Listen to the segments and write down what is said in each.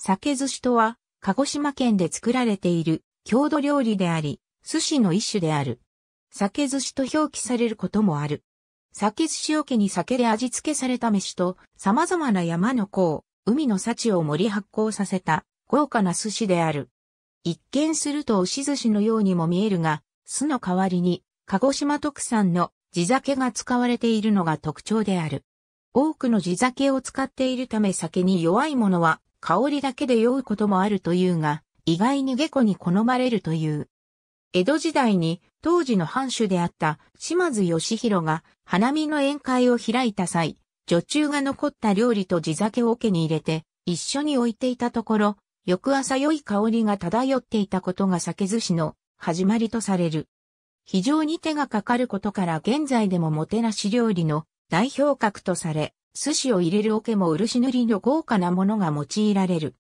酒寿司とは、鹿児島県で作られている郷土料理であり、寿司の一種である。酒寿司と表記されることもある。酒寿司桶に酒で味付けされた飯と、様々な山の甲、海の幸を盛り発酵させた豪華な寿司である。一見すると押し寿司のようにも見えるが、酢の代わりに、鹿児島特産の地酒が使われているのが特徴である。多くの地酒を使っているため酒に弱いものは香りだけで酔うこともあるというが、意外に下戸に好まれるという。江戸時代に当時の藩主であった島津義弘が花見の宴会を開いた際、女中が残った料理と地酒を桶に入れて一緒に置いていたところ、翌朝良い香りが漂っていたことが酒寿司の始まりとされる。非常に手がかかることから現在でももてなし料理の代表格とされ、寿司を入れる桶も漆塗りの豪華なものが用いられる。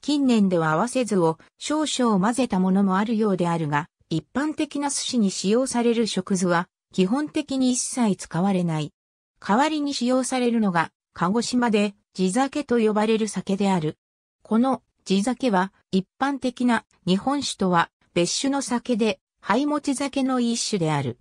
近年では合わせずを少々混ぜたものもあるようであるが、一般的な寿司に使用される食酢は基本的に一切使われない。代わりに使用されるのが、鹿児島で地酒と呼ばれる酒である。この地酒は一般的な日本酒とは別種の酒で、灰餅酒の一種である。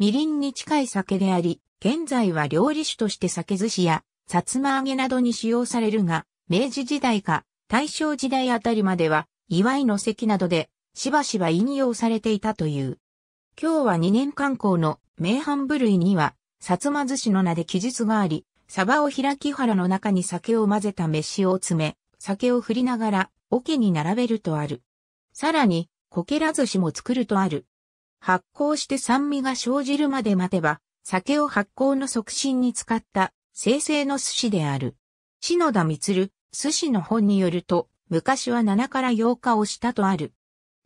みりんに近い酒であり、現在は料理酒として酒寿司や、さつま揚げなどに使用されるが、明治時代か大正時代あたりまでは、祝いの席などで、しばしば引用されていたという。今日は2年間光の名阪部類には、さつま寿司の名で記述があり、サバを開き腹の中に酒を混ぜた飯を詰め、酒を振りながら、桶に並べるとある。さらに、こけら寿司も作るとある。発酵して酸味が生じるまで待てば、酒を発酵の促進に使った生成の寿司である。篠田光、寿司の本によると、昔は7から8日をしたとある。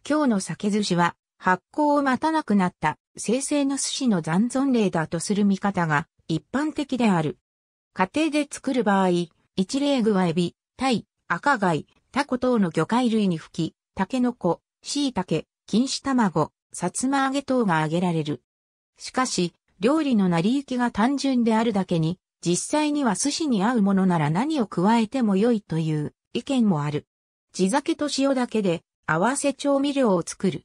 今日の酒寿司は、発酵を待たなくなった生成の寿司の残存例だとする見方が一般的である。家庭で作る場合、一例具はエビ、タイ、赤貝、タコ等の魚介類に吹き、タケノコ、椎茸、錦糸卵、さつま揚げ等が挙げられる。しかし、料理の成り行きが単純であるだけに、実際には寿司に合うものなら何を加えても良いという意見もある。地酒と塩だけで合わせ調味料を作る。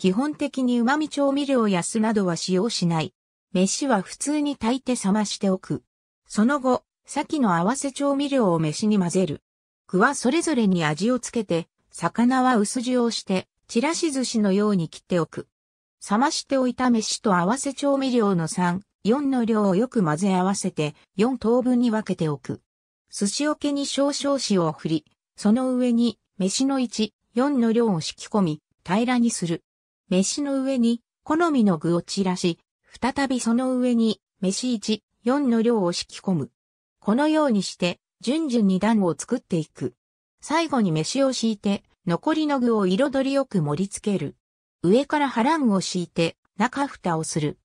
基本的に旨味調味料や酢などは使用しない。飯は普通に炊いて冷ましておく。その後、先の合わせ調味料を飯に混ぜる。具はそれぞれに味をつけて、魚は薄塩をして、ちらし寿司のように切っておく。冷ましておいた飯と合わせ調味料の3、4の量をよく混ぜ合わせて4等分に分けておく。寿司桶に少々塩を振り、その上に飯の1、4の量を敷き込み、平らにする。飯の上に好みの具を散らし、再びその上に飯1、4の量を敷き込む。このようにして順々に段を作っていく。最後に飯を敷いて残りの具を彩りよく盛り付ける。上からハランを敷いて中蓋をする。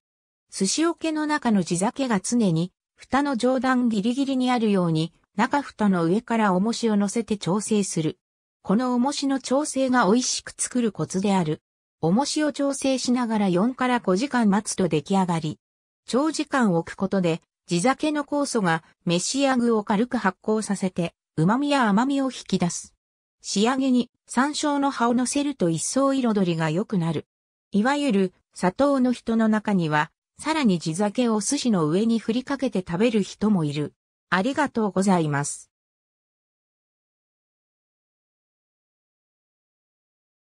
寿司桶の中の地酒が常に蓋の上段ギリギリにあるように中蓋の上から重しを乗せて調整する。この重しの調整が美味しく作るコツである。重しを調整しながら4から5時間待つと出来上がり。長時間置くことで、地酒の酵素が飯や具を軽く発酵させて、旨味や甘みを引き出す。仕上げに山椒の葉を乗せると一層彩りが良くなる。いわゆる砂糖の人の中には、さらに地酒を寿司の上に振りかけて食べる人もいる。ありがとうございます。